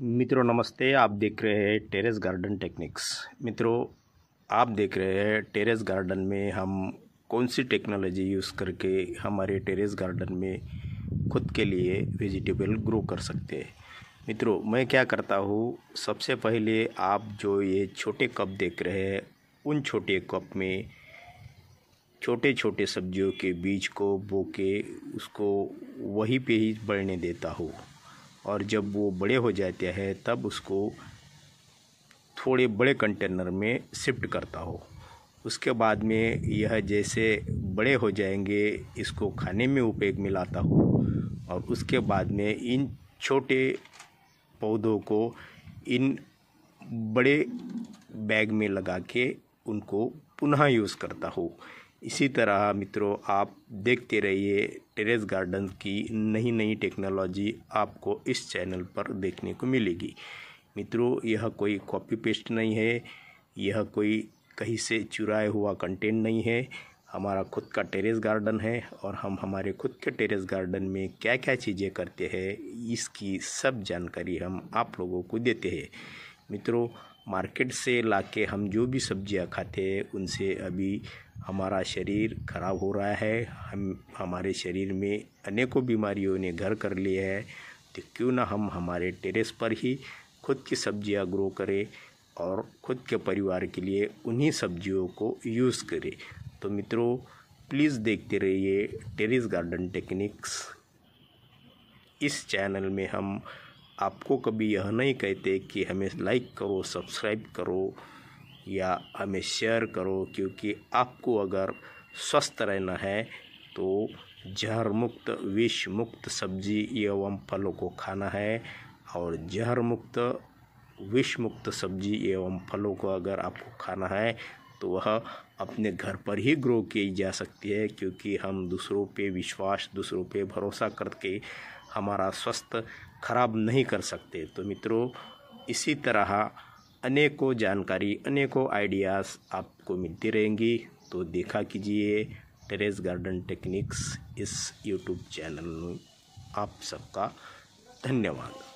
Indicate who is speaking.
Speaker 1: मित्रों नमस्ते आप देख रहे हैं टेरेस गार्डन टेक्निक्स मित्रों आप देख रहे हैं टेरेस गार्डन में हम कौन सी टेक्नोलॉजी यूज़ करके हमारे टेरेस गार्डन में खुद के लिए वेजिटेबल ग्रो कर सकते हैं मित्रों मैं क्या करता हूँ सबसे पहले आप जो ये छोटे कप देख रहे हैं उन छोटे कप में छोटे छोटे सब्जियों के बीज को बो के उसको वहीं पे ही बढ़ने देता हूँ और जब वो बड़े हो जाते हैं तब उसको थोड़े बड़े कंटेनर में शिफ्ट करता हो उसके बाद में यह जैसे बड़े हो जाएंगे इसको खाने में उपयोग में लाता हो और उसके बाद में इन छोटे पौधों को इन बड़े बैग में लगा के उनको पुनः यूज़ करता हो इसी तरह मित्रों आप देखते रहिए टेरेस गार्डन की नई नई टेक्नोलॉजी आपको इस चैनल पर देखने को मिलेगी मित्रों यह कोई कॉपी पेस्ट नहीं है यह कोई कहीं से चुराया हुआ कंटेंट नहीं है हमारा खुद का टेरेस गार्डन है और हम हमारे खुद के टेरेस गार्डन में क्या क्या चीज़ें करते हैं इसकी सब जानकारी हम आप लोगों को देते हैं मित्रों मार्केट से लाके हम जो भी सब्जियां खाते हैं उनसे अभी हमारा शरीर खराब हो रहा है हम हमारे शरीर में अनेकों बीमारियों ने घर कर लिया है तो क्यों ना हम हमारे टेरेस पर ही खुद की सब्जियां ग्रो करें और खुद के परिवार के लिए उन्हीं सब्जियों को यूज़ करें तो मित्रों प्लीज़ देखते रहिए टेरेस गार्डन टेक्निक्स इस चैनल में हम आपको कभी यह नहीं कहते कि हमें लाइक करो सब्सक्राइब करो या हमें शेयर करो क्योंकि आपको अगर स्वस्थ रहना है तो जहर मुक्त विष मुक्त सब्जी एवं फलों को खाना है और जहर मुक्त विष मुक्त सब्जी एवं फलों को अगर आपको खाना है तो वह अपने घर पर ही ग्रो की जा सकती है क्योंकि हम दूसरों पे विश्वास दूसरों पे भरोसा करके हमारा स्वास्थ्य खराब नहीं कर सकते तो मित्रों इसी तरह अनेकों जानकारी अनेकों आइडियाज़ आपको मिलती रहेंगी तो देखा कीजिए टेरेस गार्डन टेक्निक्स इस यूट्यूब चैनल में आप सबका धन्यवाद